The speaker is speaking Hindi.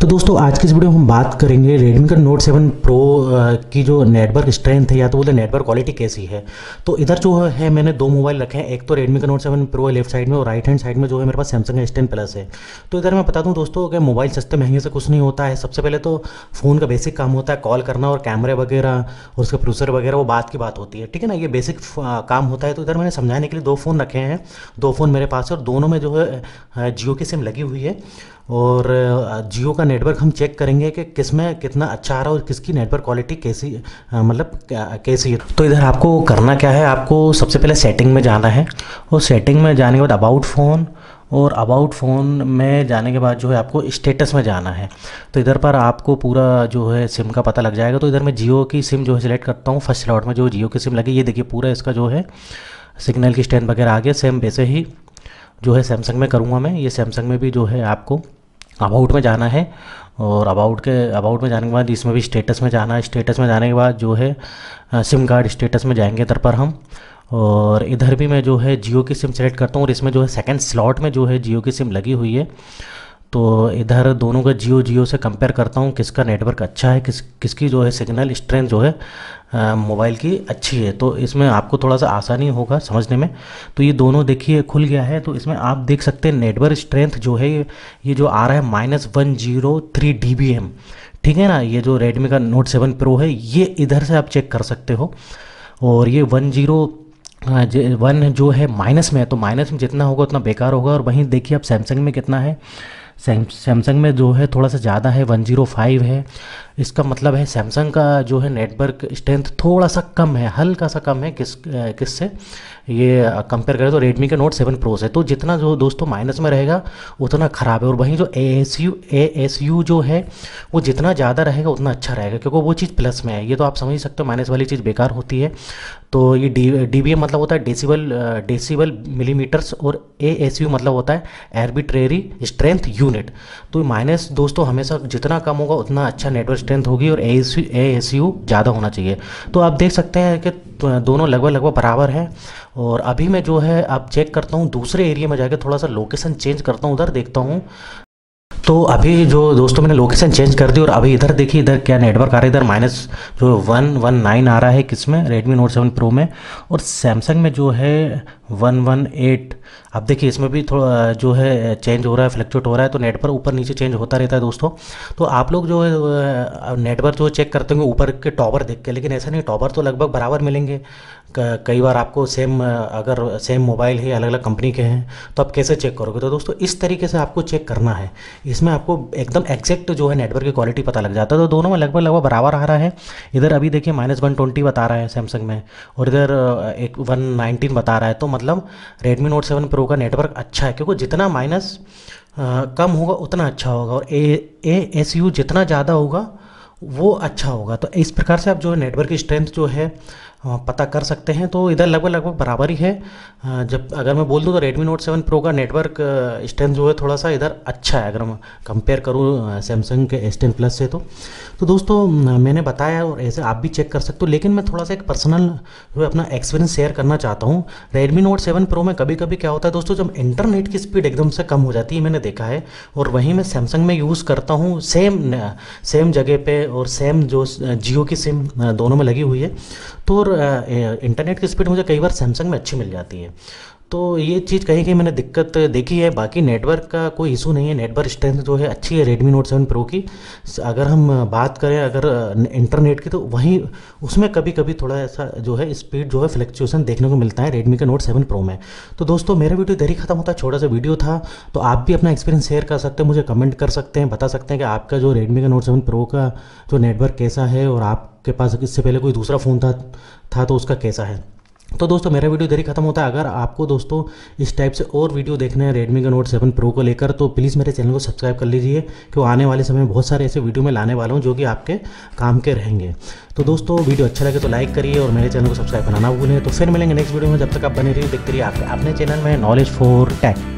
तो दोस्तों आज की इस वीडियो में हम बात करेंगे रेडमी का नोट 7 प्रो की जो नेटवर्क स्ट्रेंथ है या तो बोलते नेटवर्क क्वालिटी कैसी है तो इधर जो है मैंने दो मोबाइल रखे हैं एक तो रेडमी का नोट 7 प्रो है लेफ्ट साइड में और राइट हैंड साइड में जो है मेरे पास सैमसंग एस टेन प्लस है तो इधर मैं बता दूँ दोस्तों कि मोबाइल सस्ते महंगे से कुछ नहीं होता है सबसे पहले तो फ़ोन का बेसिक काम होता है कॉल करना और कैमरे वगैरह और उसके प्रोसेसर वगैरह वो बात की बात होती है ठीक है ना ये बेसिक काम होता है तो इधर मैंने समझाने के लिए दो फ़ोन रखे हैं दो फ़ोन मेरे पास है और दोनों में जो है जियो की सिम लगी हुई है और जियो का नेटवर्क हम चेक करेंगे कि किस में कितना अच्छा आ रहा है और किसकी नेटवर्क क्वालिटी कैसी मतलब कैसी है तो इधर आपको करना क्या है आपको सबसे पहले सेटिंग में जाना है और सेटिंग में जाने के बाद अबाउट फ़ोन और अबाउट फ़ोन में जाने के बाद जो है आपको स्टेटस में जाना है तो इधर पर आपको पूरा जो है सिम का पता लग जाएगा तो इधर मैं जियो की सिम जो है सिलेक्ट करता हूँ फर्स्ट स्लॉट में जो जियो की सिम लगी ये देखिए पूरा इसका जो है सिग्नल की स्टैंड वगैरह आ गया सेम वैसे ही जो है सैमसंग में करूँगा मैं ये सैमसंग में भी जो है आपको अबाउट में जाना है और अबाउट के अबाउट में जाने के बाद इसमें भी स्टेटस में जाना है स्टेटस में जाने के बाद जो है सिम कार्ड स्टेटस में जाएंगे इधर पर हम और इधर भी मैं जो है जियो की सिम सेलेक्ट करता हूँ और इसमें जो है सेकंड स्लॉट में जो है जियो की सिम लगी हुई है तो इधर दोनों का जियो जियो से कंपेयर करता हूँ किसका नेटवर्क अच्छा है किस किसकी जो है सिग्नल स्ट्रेंथ जो है मोबाइल की अच्छी है तो इसमें आपको थोड़ा सा आसानी होगा समझने में तो ये दोनों देखिए खुल गया है तो इसमें आप देख सकते हैं नेटवर्क स्ट्रेंथ जो है ये जो आ रहा है minus one zero three D B M ठीक है ना ये जो रेडमी का नोट सेवन प्रो है ये इधर से आप चेक कर सकते हो और ये वन जीरो वन जो है माइनस में है तो माइनस में जितना होगा उतना बेकार होगा और वहीं देखिए आप सैमसंग में कितना है सैमसंग में जो है थोड़ा सा ज़्यादा है 105 है इसका मतलब है सैमसंग का जो है नेटवर्क स्ट्रेंथ थोड़ा सा कम है हल्का सा कम है किस किस से ये कंपेयर करें तो रेडमी के नोट सेवन प्रो से तो जितना जो दोस्तों माइनस में रहेगा उतना ख़राब है और वहीं जो A S U A S U जो है वो जितना ज़्यादा रहेगा उतना अच्छा रहेगा क्योंकि वो चीज़ प्लस में है ये तो आप समझ सकते हो माइनस वाली चीज़ बेकार होती है तो ये डी डी बी एम मतलब होता है डेसीबल डेसीबल मिलीमीटर्स और ए एस यू मतलब होता है एर्बिट्रेरी स्ट्रेंथ यू यूनिट तो माइनस दोस्तों हमेशा जितना कम होगा उतना अच्छा नेटवर्क स्ट्रेंथ होगी और ए एस ज़्यादा होना चाहिए तो आप देख सकते हैं कि तो दोनों लगभग लगभग बराबर है और अभी मैं जो है आप चेक करता हूँ दूसरे एरिया में जाकर थोड़ा सा लोकेशन चेंज करता हूँ उधर देखता हूँ तो अभी जो दोस्तों मैंने लोकेशन चेंज कर दी और अभी इधर देखिए इधर क्या नेटवर्क आ रहा है इधर माइनस जो वन वन नाइन आ रहा है किस में रेडमी नोट सेवन प्रो में और सैमसंग में जो है वन वन एट अब देखिए इसमें भी थोड़ा जो है चेंज हो रहा है फ्लक्चुएट हो रहा है तो नेट पर ऊपर नीचे चेंज होता रहता है दोस्तों तो आप लोग जो है नेटवर्क जो चेक करते होंगे ऊपर के टॉवर देख के लेकिन ऐसा नहीं टॉवर तो लगभग बराबर मिलेंगे कई बार आपको सेम अगर सेम मोबाइल ही अलग अलग कंपनी के हैं तो आप कैसे चेक करोगे तो दोस्तों इस तरीके से आपको चेक करना है इस इसमें आपको एकदम एक्जैक्ट जो है नेटवर्क की क्वालिटी पता लग जाता है तो दोनों में लगभग लगभग बराबर आ रहा है इधर अभी देखिए माइनस वन ट्वेंटी बता रहा है सैमसंग में और इधर एक वन नाइनटीन बता रहा है तो मतलब रेडमी नोट सेवन प्रो का नेटवर्क अच्छा है क्योंकि जितना माइनस कम होगा उतना अच्छा होगा और ए एस यू जितना ज़्यादा होगा वो अच्छा होगा तो इस प्रकार से आप जो है नेटवर्क की स्ट्रेंथ जो है हाँ, पता कर सकते हैं तो इधर लगभग लगभग बराबर ही है जब अगर मैं बोल दूँ तो रेडमी नोट सेवन प्रो का नेटवर्क स्ट्रेंथ जो है थोड़ा सा इधर अच्छा है अगर मैं कंपेयर करूँ सैमसंग के एस टेन प्लस से तो तो दोस्तों मैंने बताया और ऐसे आप भी चेक कर सकते हो लेकिन मैं थोड़ा सा एक पर्सनल जो है अपना एक्सपीरियंस शेयर करना चाहता हूँ रेडमी नोट सेवन प्रो में कभी कभी क्या होता है दोस्तों जब इंटरनेट की स्पीड एकदम से कम हो जाती है मैंने देखा है और वहीं मैं सैमसंग में यूज़ करता हूँ सेम सेम जगह पर और सेम जो जियो की सिम दोनों में लगी हुई है तो और इंटरनेट की स्पीड मुझे कई बार सैमसंग में अच्छी मिल जाती है तो ये चीज़ कहीं कहीं मैंने दिक्कत देखी है बाकी नेटवर्क का कोई इशू नहीं है नेटवर्क स्ट्रेंथ जो है अच्छी है रेडमी नोट सेवन प्रो की अगर हम बात करें अगर इंटरनेट की तो वहीं उसमें कभी कभी थोड़ा ऐसा जो है स्पीड जो है फ्लक्चुएसन देखने को मिलता है रेडमी के नोट सेवन प्रो में तो दोस्तों मेरा वीडियो इधर ही खत्म होता है छोटा सा वीडियो था तो आप भी अपना एक्सपीरियंस शेयर कर सकते हैं मुझे कमेंट कर सकते हैं बता सकते हैं कि आपका जो रेडमी का नोट सेवन प्रो का जो नेटवर्क कैसा है और आप के पास इससे पहले कोई दूसरा फ़ोन था था तो उसका कैसा है तो दोस्तों मेरा वीडियो इधर ही खत्म होता है अगर आपको दोस्तों इस टाइप से और वीडियो देखने हैं रेडमी का नोट सेवन प्रो को लेकर तो प्लीज़ मेरे चैनल को सब्सक्राइब कर लीजिए क्यों आने वाले समय में बहुत सारे ऐसे वीडियो मैं लाने वाला हूँ जो कि आपके काम के रहेंगे तो दोस्तों वीडियो अच्छा लगे तो लाइक करिए और मेरे चैनल को सब्सक्राइब करना भूलें तो फिर मिलेंगे नेक्स्ट वीडियो में जब तक आप बने रहिए देखते रहिए आपके अपने चैनल में नॉलेज फॉर टैक्ट